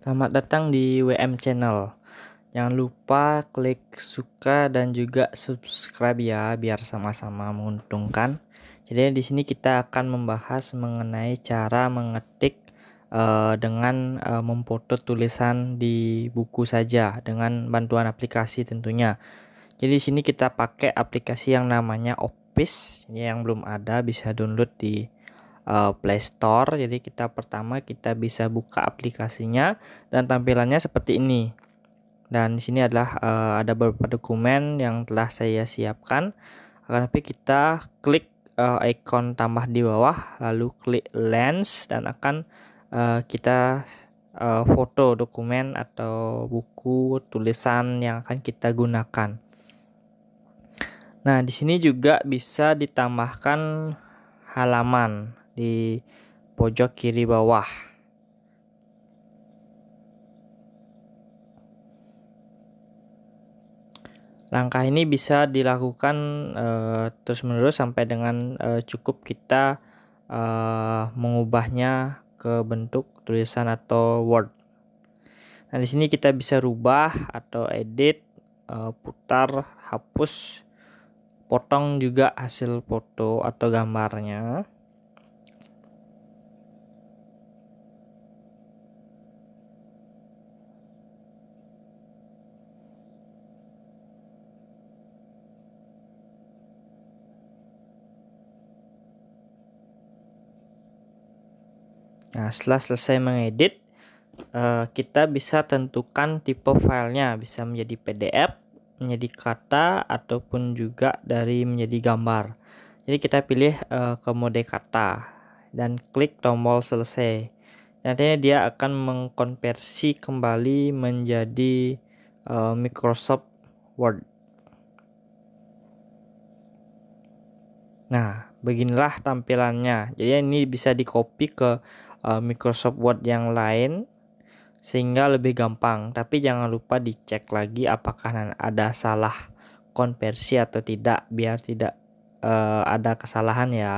Selamat datang di WM Channel. Jangan lupa klik suka dan juga subscribe ya biar sama-sama menguntungkan. Jadi di sini kita akan membahas mengenai cara mengetik uh, dengan uh, memfoto tulisan di buku saja dengan bantuan aplikasi tentunya. Jadi di sini kita pakai aplikasi yang namanya Office yang belum ada bisa download di uh, Play Store. Jadi kita pertama kita bisa buka aplikasinya dan tampilannya seperti ini. Dan di sini adalah uh, ada beberapa dokumen yang telah saya siapkan. Akan tapi kita klik uh, eh, icon tambah di bawah, lalu klik lens dan akan uh, kita uh, foto dokumen atau buku tulisan yang akan kita gunakan. Nah, di sini juga bisa ditambahkan halaman di pojok kiri bawah. Langkah ini bisa dilakukan uh, terus-menerus sampai dengan uh, cukup kita uh, mengubahnya ke bentuk tulisan atau Word. Nah, di sini kita bisa rubah atau edit, uh, putar, hapus, potong juga hasil foto atau gambarnya. Nah, setelah selesai mengedit, eh, kita bisa tentukan tipe filenya, bisa menjadi PDF, menjadi kata, ataupun juga dari menjadi gambar. Jadi kita pilih eh, ke mode kata dan klik tombol selesai. Nantinya dia akan mengkonversi kembali menjadi eh, Microsoft Word. Nah, beginilah tampilannya. Jadi ini bisa di-copy ke uh, Microsoft Word yang lain sehingga lebih gampang. Tapi jangan lupa dicek lagi apakah ada salah konversi atau tidak biar tidak uh, ada kesalahan ya.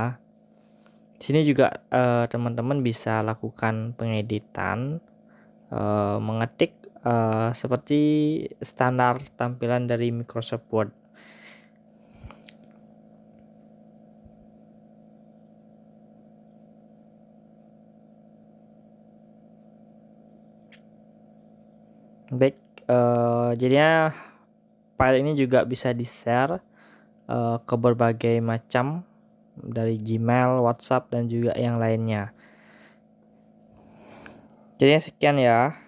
Sini juga eh, teman-teman uh, bisa lakukan pengeditan uh, mengetik uh, seperti standar tampilan dari Microsoft Word. baik uh, jadinya file ini juga bisa di share uh, eh, ke berbagai macam dari Gmail, WhatsApp dan juga yang lainnya. Jadi sekian ya.